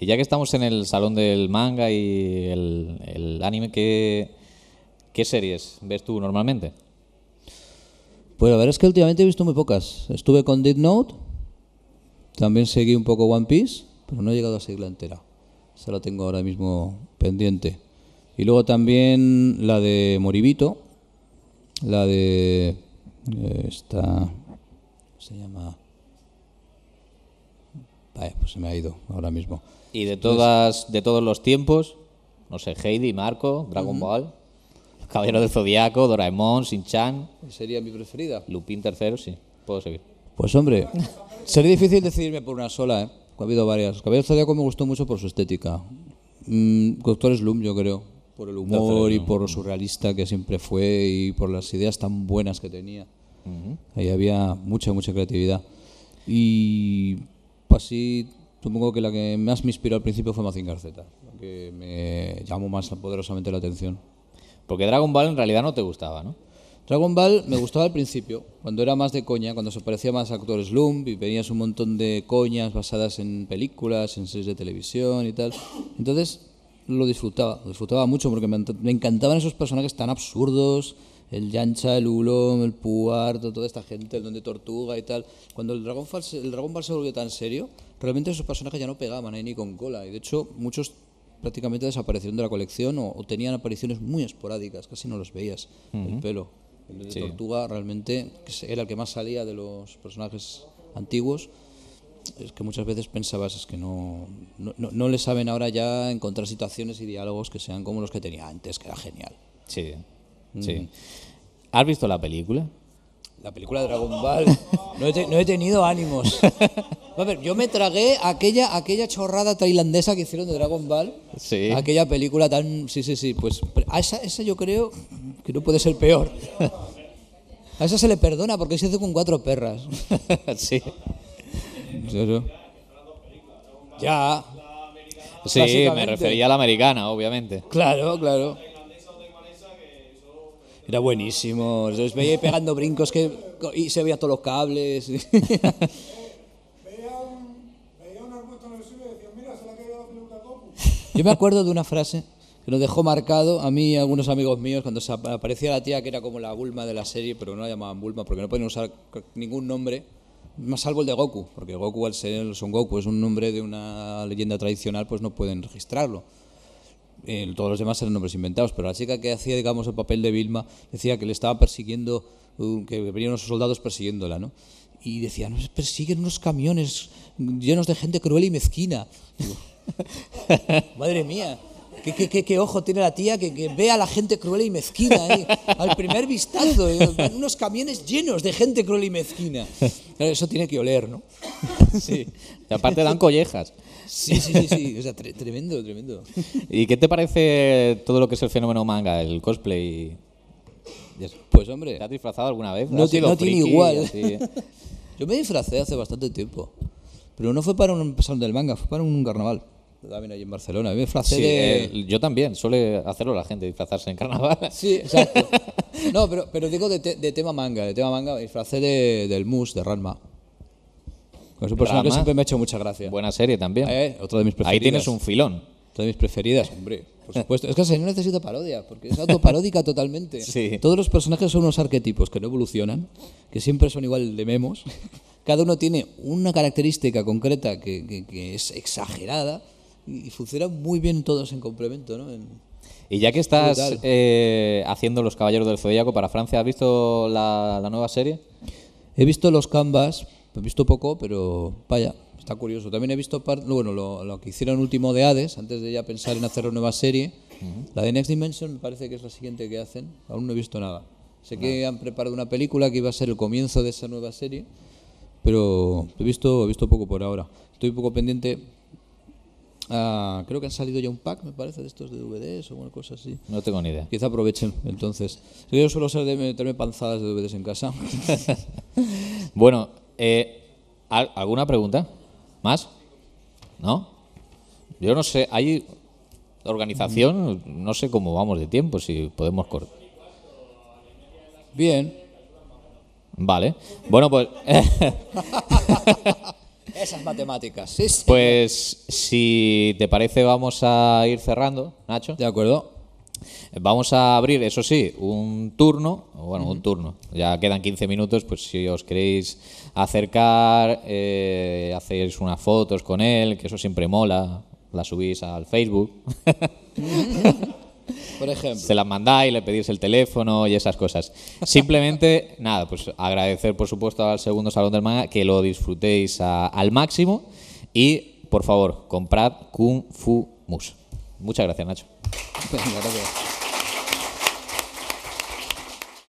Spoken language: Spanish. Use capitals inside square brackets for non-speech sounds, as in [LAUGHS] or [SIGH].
Y ya que estamos en el salón del manga y el, anime, ¿qué, series ves tú normalmente? Pues la verdad es que últimamente he visto muy pocas. Estuve con Dead Note, también seguí un poco One Piece, pero no he llegado a seguirla entera. Se la tengo ahora mismo pendiente. Y luego también la de Moribito, la de. Eh, esta. Se llama pues se me ha ido ahora mismo. Y de todas, de todos los tiempos, no sé, Heidi, Marco, Dragon Ball, Caballero del Zodiaco, Doraemon, Sin chan Sería mi preferida. Lupin III, sí. Puedo seguir. Pues hombre, sería difícil decidirme por una sola, ¿eh? Ha habido varias. Caballero del Zodiaco me gustó mucho por su estética. Mm, Doctor Slum, yo creo. Por el humor y por lo surrealista que siempre fue y por las ideas tan buenas que tenía. Ahí había mucha, mucha creatividad. Y pues así supongo que la que más me inspiró al principio fue Mazinger Z, que me llamó más poderosamente la atención. Porque Dragon Ball en realidad no te gustaba, ¿no? Dragon Ball me gustaba al principio, cuando era más de coña, cuando se parecía más a Actor y venías un montón de coñas basadas en películas, en series de televisión y tal. Entonces lo disfrutaba, lo disfrutaba mucho porque me, encantaban esos personajes tan absurdos, el Yancha, el Ulom, el Puart, toda esta gente, el Don Tortuga y tal. Cuando el dragón Ball, el dragón se volvió tan serio, realmente esos personajes ya no pegaban ahí ni con cola. Y de hecho, muchos prácticamente desaparecieron de la colección o, tenían apariciones muy esporádicas, casi no los veías. El pelo. El de Tortuga realmente era el que más salía de los personajes antiguos es que muchas veces pensabas es que no, no, le saben ahora ya encontrar situaciones y diálogos que sean como los que tenía antes, que era genial. Sí, Sí. ¿Has visto la película? La película Dragon Ball. No he, tenido ánimos. [LAUGHS] A ver, yo me tragué aquella, aquella chorrada tailandesa que hicieron de Dragon Ball. Sí. Aquella película tan. Sí, sí, sí. Pues a esa, yo creo que no puede ser peor. A esa se le perdona porque se hace con cuatro perras. [LAUGHS] sí. Ya. Sí, me refería a la americana, obviamente. Claro, claro. Era buenísimo. Entonces veía pegando brincos que, y se veía todos los cables. [LAUGHS] Yo me acuerdo de una frase que nos dejó marcado a mí y a algunos amigos míos cuando aparecía la tía que era como la Bulma de la serie, pero no la llamaban Bulma porque no podían usar ningún nombre, más salvo el de Goku, porque Goku al ser un Son Goku es un nombre de una leyenda tradicional, pues no pueden registrarlo. Eh, todos los demás eran nombres inventados, pero la chica que hacía, digamos, el papel de Vilma decía que le estaba persiguiendo, uh, que venían unos soldados persiguiéndola, ¿no? Y decía, nos persiguen unos camiones llenos de gente cruel y mezquina. [LAUGHS] Madre mía. ¿Qué, ojo tiene la tía que, ve a la gente cruel y mezquina eh? al primer vistazo? Eh, unos camiones llenos de gente cruel y mezquina. eso tiene que oler, ¿no? Sí. aparte dan collejas. Sí, sí, sí, tremendo, tremendo. ¿Y qué te parece todo lo que es el fenómeno manga, el cosplay? Pues hombre. ¿Te has disfrazado alguna vez? No, tiene igual. Yo me disfracé hace bastante tiempo. Pero no fue para un salón del manga, fue para un carnaval en Barcelona. yo también, suele hacerlo la gente, disfrazarse en carnaval. Sí, exacto. no, pero, pero digo de, tema manga, de tema manga, disfrazé de, del Mus, de Ranma. con su personaje siempre me ha hecho mucha gracia. Buena serie también. Eh, otra de mis Ahí tienes un filón. Otra de mis preferidas, hombre. Por supuesto. es que no necesita parodia, porque es autoparódica totalmente. [LAUGHS] Todos los personajes son unos arquetipos que no evolucionan, que siempre son igual de memos. Cada uno tiene una característica concreta que, que, que es exagerada y, funcionan muy bien todos en complemento, ¿no? y ya que estás eh, haciendo Los Caballeros del Zodíaco para Francia, ¿has visto la, nueva serie? He visto los canvas, he visto poco, pero vaya, está curioso. También he visto bueno, lo, que hicieron último de Hades, antes de ya pensar en hacer una nueva serie. La de Next Dimension me parece que es la siguiente que hacen. Aún no he visto nada. Sé que han preparado una película que iba a ser el comienzo de esa nueva serie, pero he visto, he visto poco por ahora. Estoy un poco pendiente Ah, creo que han salido ya un pack, me parece, de estos DVDs o alguna cosa así. No tengo ni idea. Quizá aprovechen entonces. Yo suelo ser de meterme panzadas de DVDs en casa. [LAUGHS] bueno, eh, ¿alguna pregunta? ¿Más? ¿No? Yo no sé, hay organización, no sé cómo vamos de tiempo, si podemos cortar. Bien. Vale. Bueno, pues... [LAUGHS] [LAUGHS] Esas matemáticas, Pues si te parece vamos a ir cerrando, Nacho. De acuerdo. Vamos a abrir, eso sí, un turno, bueno, un turno, ya quedan 15 minutos, pues si os queréis acercar, eh, hacéis unas fotos con él, que eso siempre mola, la subís al Facebook. Se las mandáis, le pedís el teléfono y esas cosas. Simplemente, [LAUGHS] nada, pues agradecer por supuesto al segundo Salón del Manga, que lo disfrutéis al máximo y por favor, comprad Kung Fu Mus. Muchas gracias, Nacho.